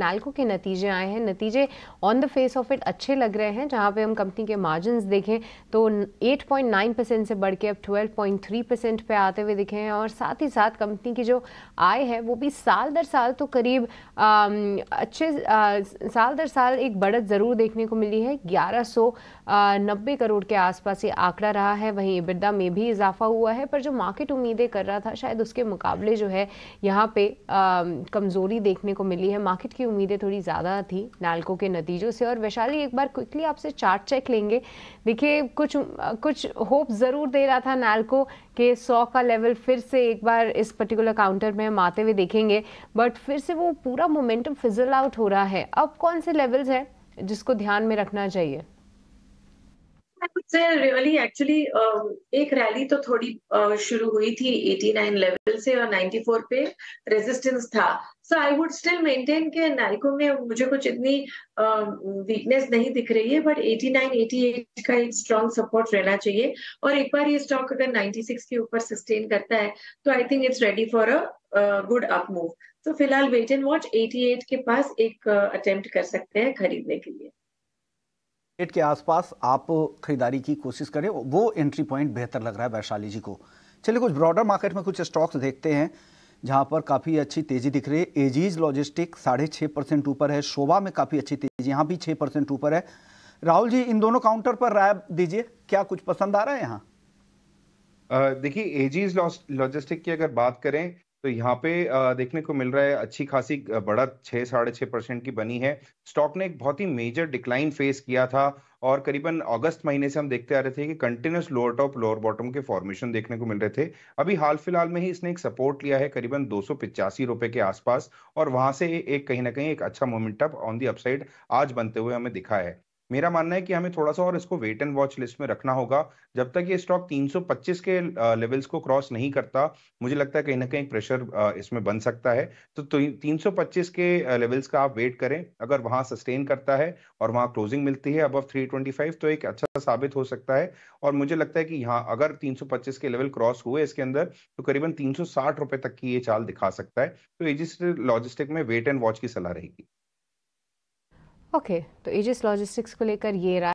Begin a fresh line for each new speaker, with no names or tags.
नालको के नतीजे आए हैं नतीजे on the face of it अच्छे लग रहे हैं जहां पे हम कंपनी के मार्जिन देखें तो 8.9 परसेंट से बढ़ के अब 12.3 परसेंट पे आते हुए दिखे हैं और साथ ही साथ कंपनी की जो आय है वो भी साल दर साल तो करीब आ, अच्छे आ, साल दर साल एक बढ़त ज़रूर देखने को मिली है ग्यारह सौ नब्बे करोड़ के आसपास ये आंकड़ा रहा है वहीं इबिदा में भी इजाफा हुआ है पर जो मार्केट उम्मीदें कर रहा था शायद उसके मुकाबले जो है यहाँ पे कमज़ोरी देखने को मिली है मार्केट की की उम्मीदें थोड़ी ज़्यादा थी नालको के नतीजों से और वैशाली एक बार क्विकली आपसे चार्ट चेक लेंगे देखिए कुछ कुछ होप ज़रूर दे रहा था नालको के सौ का लेवल फिर से एक बार इस पर्टिकुलर काउंटर में हम आते हुए देखेंगे बट फिर से वो पूरा मोमेंटम फिजल आउट हो रहा है अब कौन से लेवल्स हैं जिसको ध्यान में रखना चाहिए
रियली एक्चुअली um, एक रैली तो थोड़ी uh, शुरू हुई थी 89 लेवल से और 94 पे रेजिस्टेंस था so I would still maintain के नाइको में मुझे कुछ इतनी वीकनेस um, नहीं दिख रही है बट 89 88 का एक स्ट्रांग सपोर्ट रहना चाहिए और एक बार ये स्टॉक अगर 96 के ऊपर सस्टेन करता है तो I think it's ready for a good up move तो फिलहाल वेट एंड वॉच 88 के पास एक अटेम्प्ट uh, कर सकते हैं खरीदने के लिए
एट के आसपास आप खरीदारी की कोशिश करें वो एंट्री पॉइंट बेहतर लग रहा है वैशाली जी को चलिए कुछ ब्रॉडर मार्केट में कुछ स्टॉक्स देखते हैं जहां पर काफ़ी अच्छी तेज़ी दिख रही है एजीज लॉजिस्टिक साढ़े छः परसेंट ऊपर है शोभा में काफ़ी अच्छी तेज़ी यहाँ भी छः परसेंट ऊपर है राहुल जी इन दोनों काउंटर पर राय दीजिए क्या कुछ पसंद आ रहा है यहाँ
देखिए एजीज लॉजिस्टिक की अगर बात करें तो यहाँ पे देखने को मिल रहा है अच्छी खासी बढ़त छः साढ़े छः परसेंट की बनी है स्टॉक ने एक बहुत ही मेजर डिक्लाइन फेस किया था और करीबन अगस्त महीने से हम देखते आ रहे थे कि continuous lower top lower bottom के फॉर्मेशन देखने को मिल रहे थे अभी हाल फिलहाल में ही इसने एक सपोर्ट लिया है करीबन दो रुपए के आसपास और वहां से एक कहीं ना कहीं एक अच्छा मोमेंटअप ऑन दी अपसाइड आज बनते हुए हमें दिखा है मेरा मानना है कि हमें थोड़ा सा और इसको वेट एंड वॉच लिस्ट में रखना होगा जब तक ये स्टॉक 325 के लेवल्स को क्रॉस नहीं करता मुझे लगता है कहीं ना कहीं प्रेशर इसमें बन सकता है तो, 325 तो के लेवल्स का आप वेट करें अगर वहां सस्टेन करता है और वहां क्लोजिंग मिलती है अबव 325 तो एक अच्छा साबित हो सकता है और मुझे लगता है कि यहाँ अगर तीन के लेवल क्रॉस हुए इसके अंदर तो करीबन तीन रुपए तक की ये चाल दिखा सकता है तो एजिस्ट लॉजिस्टिक में वेट एंड वॉच की सलाह रहेगी
ओके okay, तो एजिस लॉजिस्टिक्स को लेकर ये रहा